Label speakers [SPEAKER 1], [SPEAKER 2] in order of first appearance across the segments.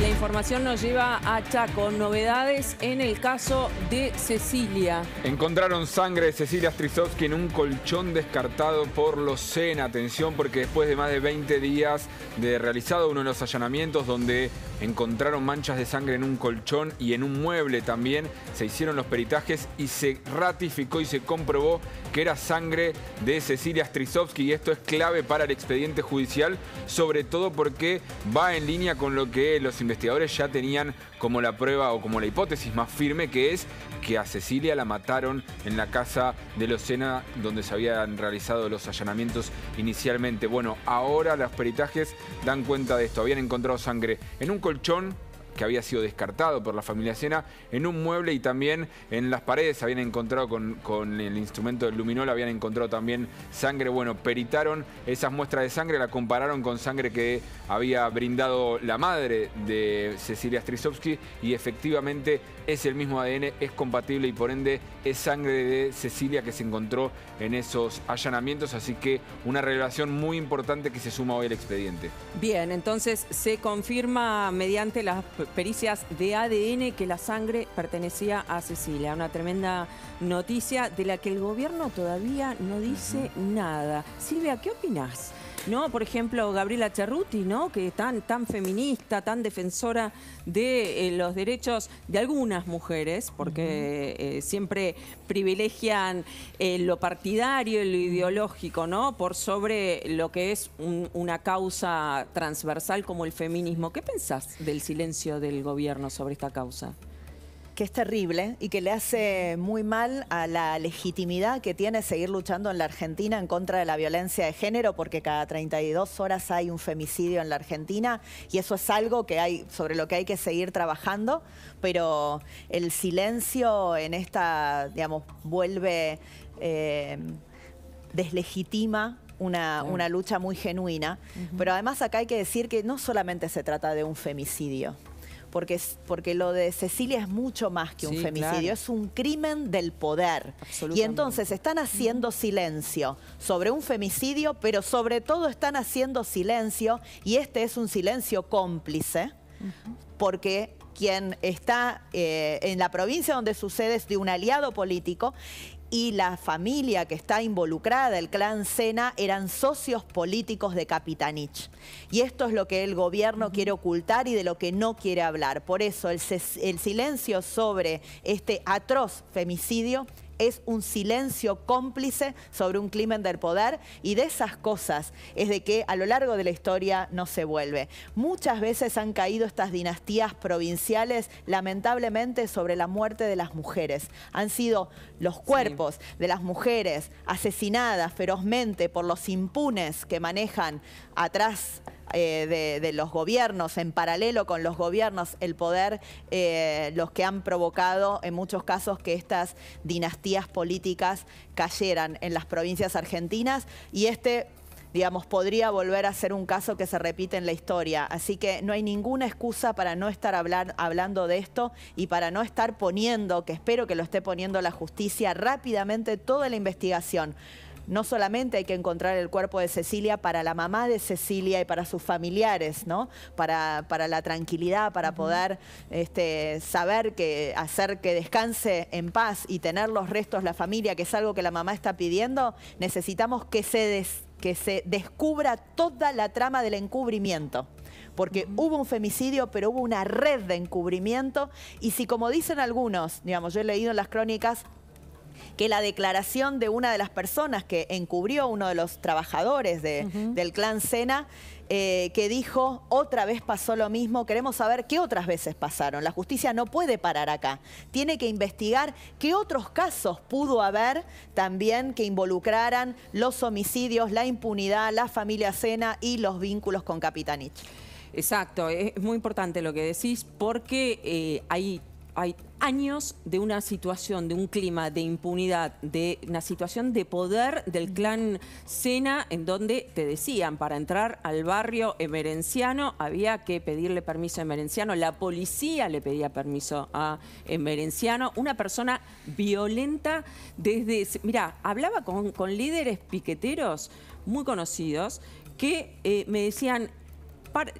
[SPEAKER 1] La información nos lleva a Chaco. Novedades en el caso de Cecilia.
[SPEAKER 2] Encontraron sangre de Cecilia Strisovsky en un colchón descartado por los CEN. Atención, porque después de más de 20 días de realizado uno de los allanamientos donde Encontraron manchas de sangre en un colchón y en un mueble también. Se hicieron los peritajes y se ratificó y se comprobó que era sangre de Cecilia Strisovsky. Y esto es clave para el expediente judicial, sobre todo porque va en línea con lo que los investigadores ya tenían como la prueba o como la hipótesis más firme que es que a Cecilia la mataron en la casa de Locena donde se habían realizado los allanamientos inicialmente. Bueno, ahora los peritajes dan cuenta de esto. Habían encontrado sangre en un colchón que había sido descartado por la familia Sena, en un mueble y también en las paredes habían encontrado con, el instrumento del luminol, habían encontrado también sangre. Bueno, peritaron esas muestras de sangre, la compararon con sangre que había brindado la madre de Cecilia Strisovsky y efectivamente es el mismo ADN, es compatible y por ende es sangre de Cecilia que se encontró en esos allanamientos, así que una revelación muy importante que se suma hoy al expediente.
[SPEAKER 1] Bien, entonces se confirma mediante las pericias de ADN que la sangre pertenecía a Cecilia. Una tremenda noticia de la que el gobierno todavía no dice nada. Silvia, ¿qué opinas? ¿no? Por ejemplo, Gabriela Cerruti, ¿no? Que es tan, tan feminista, tan defensora de eh, los derechos de algunas mujeres, porque eh, siempre privilegian eh, lo partidario lo ideológico, ¿no? Por sobre lo que es una causa transversal como el feminismo. ¿Qué pensás del silencio del gobierno sobre esta causa? que es terrible y que le hace
[SPEAKER 3] muy mal a la legitimidad que tiene seguir luchando en la Argentina en contra de la violencia de género, porque cada 32 horas hay un femicidio en la Argentina y eso es algo que hay, sobre lo que hay que seguir trabajando, pero el silencio en esta, digamos, vuelve, eh, deslegitima una, lucha muy genuina. Pero además acá hay que decir que no solamente se trata de un femicidio porque, porque lo de Cecilia es mucho más que un femicidio, es un crimen del poder. Y entonces están haciendo silencio sobre un femicidio, pero sobre todo están haciendo silencio, y este es un silencio cómplice, porque quien está eh, en la provincia donde sucede es de un aliado político y la familia que está involucrada, el clan Sena, eran socios políticos de Capitanich. Y esto es lo que el gobierno quiere ocultar y de lo que no quiere hablar. Por eso el, silencio sobre este atroz femicidio es un silencio cómplice sobre un crimen del poder y de esas cosas es de que a lo largo de la historia no se vuelve. Muchas veces han caído estas dinastías provinciales lamentablemente sobre la muerte de las mujeres. Han sido los cuerpos de las mujeres asesinadas ferozmente por los impunes que manejan atrás eh, de, los gobiernos, en paralelo con los gobiernos, el poder, eh, los que han provocado en muchos casos que estas dinastías políticas cayeran en las provincias argentinas y este digamos, podría volver a ser un caso que se repite en la historia. Así que no hay ninguna excusa para no estar hablando de esto y para no estar poniendo, que espero que lo esté poniendo la justicia, rápidamente toda la investigación no solamente hay que encontrar el cuerpo de Cecilia para la mamá de Cecilia y para sus familiares, ¿no? Para, para la tranquilidad, para poder este, saber que hacer que descanse en paz y tener los restos la familia, que es algo que la mamá está pidiendo, necesitamos que se que se descubra toda la trama del encubrimiento porque hubo un femicidio, pero hubo una red de encubrimiento. Y si, como dicen algunos, digamos, yo he leído en las crónicas, que la declaración de una de las personas que encubrió uno de los trabajadores del clan Sena, eh, que dijo, otra vez pasó lo mismo, queremos saber qué otras veces pasaron. La justicia no puede parar acá, tiene que investigar qué otros casos pudo haber también que involucraran los homicidios, la impunidad, la familia Sena y los vínculos con Capitanich.
[SPEAKER 1] Exacto, es muy importante lo que decís porque eh, hay hay años de una situación, de un clima de impunidad, de una situación de poder del clan Sena, en donde te decían, para entrar al barrio emerenciano había que pedirle permiso a emerenciano, la policía le pedía permiso a emerenciano, una persona violenta desde... mira hablaba con, líderes piqueteros muy conocidos que eh, me decían,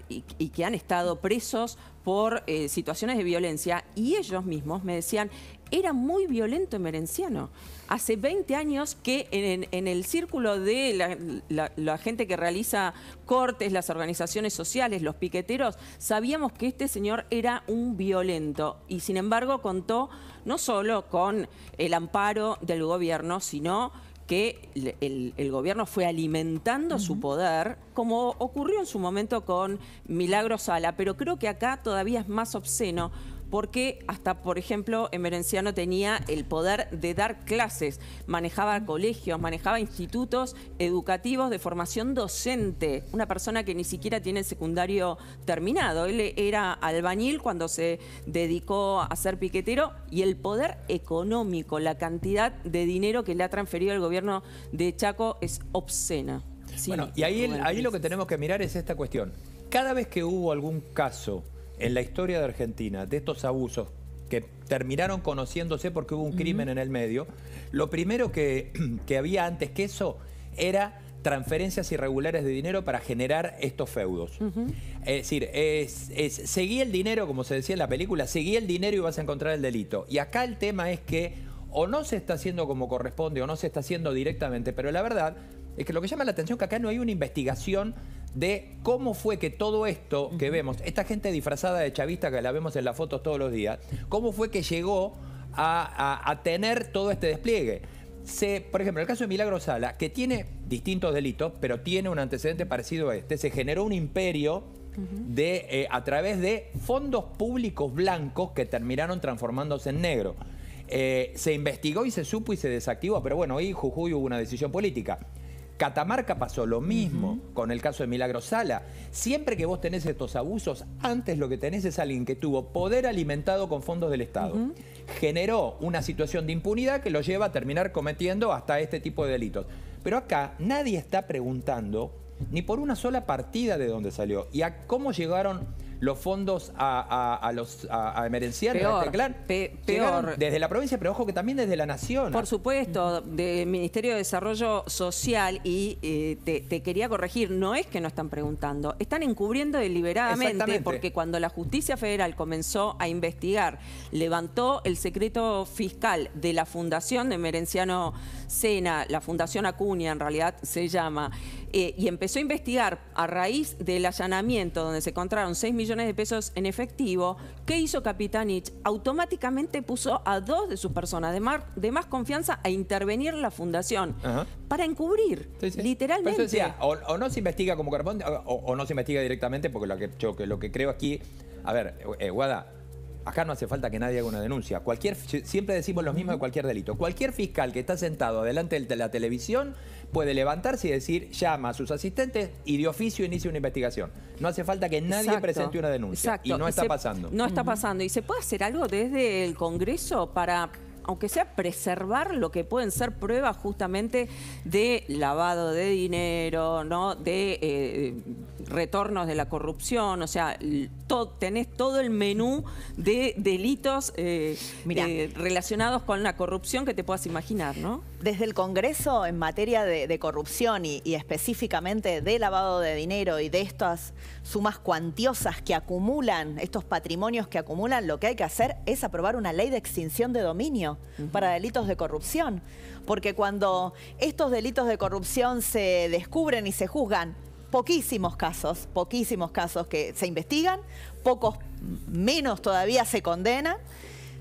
[SPEAKER 1] y, que han estado presos por eh, situaciones de violencia y ellos mismos me decían, era muy violento en Merenciano. Hace 20 años que en, el círculo de la, la, gente que realiza cortes, las organizaciones sociales, los piqueteros, sabíamos que este señor era un violento y sin embargo contó no solo con el amparo del gobierno, sino que el, gobierno fue alimentando su poder, como ocurrió en su momento con Milagro Sala, pero creo que acá todavía es más obsceno porque hasta, por ejemplo, en Emerenciano tenía el poder de dar clases, manejaba colegios, manejaba institutos educativos de formación docente, una persona que ni siquiera tiene el secundario terminado. Él era albañil cuando se dedicó a ser piquetero y el poder económico, la cantidad de dinero que le ha transferido el gobierno de Chaco es obscena.
[SPEAKER 4] Sí, bueno, y ahí lo que tenemos que mirar es esta cuestión. Cada vez que hubo algún caso en la historia de Argentina, de estos abusos que terminaron conociéndose porque hubo un crimen en el medio, lo primero que, había antes que eso era transferencias irregulares de dinero para generar estos feudos. Es decir, seguí el dinero, como se decía en la película, seguí el dinero y vas a encontrar el delito. Y acá el tema es que o no se está haciendo como corresponde o no se está haciendo directamente, pero la verdad es que lo que llama la atención es que acá no hay una investigación de cómo fue que todo esto que vemos, esta gente disfrazada de chavista que la vemos en las fotos todos los días, cómo fue que llegó a, tener todo este despliegue. por ejemplo, el caso de Milagro Sala, que tiene distintos delitos, pero tiene un antecedente parecido a este, se generó un imperio de, eh, a través de fondos públicos blancos que terminaron transformándose en negro. Eh, se investigó y se supo y se desactivó, pero bueno, ahí Jujuy hubo una decisión política. Catamarca pasó lo mismo con el caso de Milagro Sala. Siempre que vos tenés estos abusos, antes lo que tenés es alguien que tuvo poder alimentado con fondos del Estado. Generó una situación de impunidad que lo lleva a terminar cometiendo hasta este tipo de delitos. Pero acá nadie está preguntando ni por una sola partida de dónde salió y a cómo llegaron los fondos a, a, los a, peor, Desde la provincia,
[SPEAKER 1] pero ojo que también desde la nación. Por supuesto, del Ministerio de Desarrollo Social, y eh, te, te, quería corregir, no es que no están preguntando, están encubriendo deliberadamente, porque cuando la justicia federal comenzó a investigar, levantó el secreto fiscal de la fundación de Merenciano Sena, la fundación Acuña en realidad se llama, eh, y empezó a investigar a raíz del allanamiento donde se encontraron 6 millones de pesos en efectivo, ¿qué hizo Capitanich? Automáticamente puso a dos de sus personas de, más confianza a intervenir la fundación para encubrir, literalmente.
[SPEAKER 4] o, o, no se investiga como corresponde o, no se investiga directamente porque lo que, creo aquí, a ver, eh, Guada, acá no hace falta que nadie haga una denuncia. Cualquier, siempre decimos lo mismo de cualquier delito. Cualquier fiscal que está sentado delante de la televisión puede levantarse y decir, llama a sus asistentes y de oficio inicia una investigación. No hace falta que nadie presente una denuncia. Y no está pasando. No
[SPEAKER 1] está pasando. ¿Y se puede hacer algo desde el Congreso para aunque sea preservar lo que pueden ser pruebas justamente de lavado de dinero, ¿no? De eh, retornos de la corrupción, o sea, tenés todo el menú de delitos eh, eh, relacionados con la corrupción que te puedas imaginar, ¿no?
[SPEAKER 3] Desde el Congreso, en materia de, corrupción y, específicamente de lavado de dinero y de estas sumas cuantiosas que acumulan, estos patrimonios que acumulan, lo que hay que hacer es aprobar una ley de extinción de dominio para delitos de corrupción. Porque cuando estos delitos de corrupción se descubren y se juzgan, poquísimos casos, poquísimos casos que se investigan, pocos menos todavía se condenan.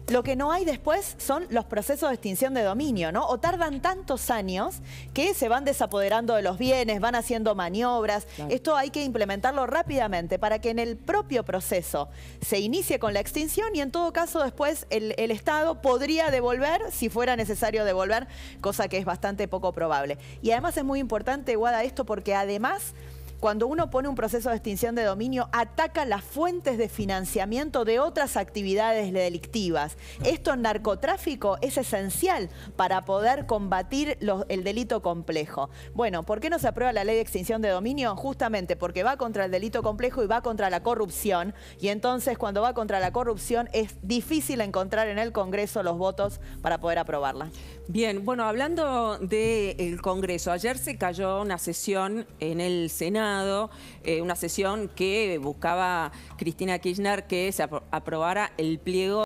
[SPEAKER 3] Lo que no hay después son los procesos de extinción de dominio, ¿no? O tardan tantos años que se van desapoderando de los bienes, van haciendo maniobras. Esto hay que implementarlo rápidamente para que en el propio proceso se inicie con la extinción y en todo caso después el, el Estado podría devolver, si fuera necesario devolver, cosa que es bastante poco probable. Y además es muy importante, Guada, esto porque además cuando uno pone un proceso de extinción de dominio, ataca las fuentes de financiamiento de otras actividades delictivas. Esto en narcotráfico es esencial para poder combatir el delito complejo. Bueno, ¿por qué no se aprueba la ley de extinción de dominio? Justamente porque va contra el delito complejo y va contra la corrupción. Y entonces cuando va contra la corrupción es difícil encontrar en el Congreso los votos para poder
[SPEAKER 1] aprobarla. Bien, bueno, hablando del Congreso, ayer se cayó una sesión en el Senado eh, una sesión que buscaba Cristina Kirchner que se aprobara el pliego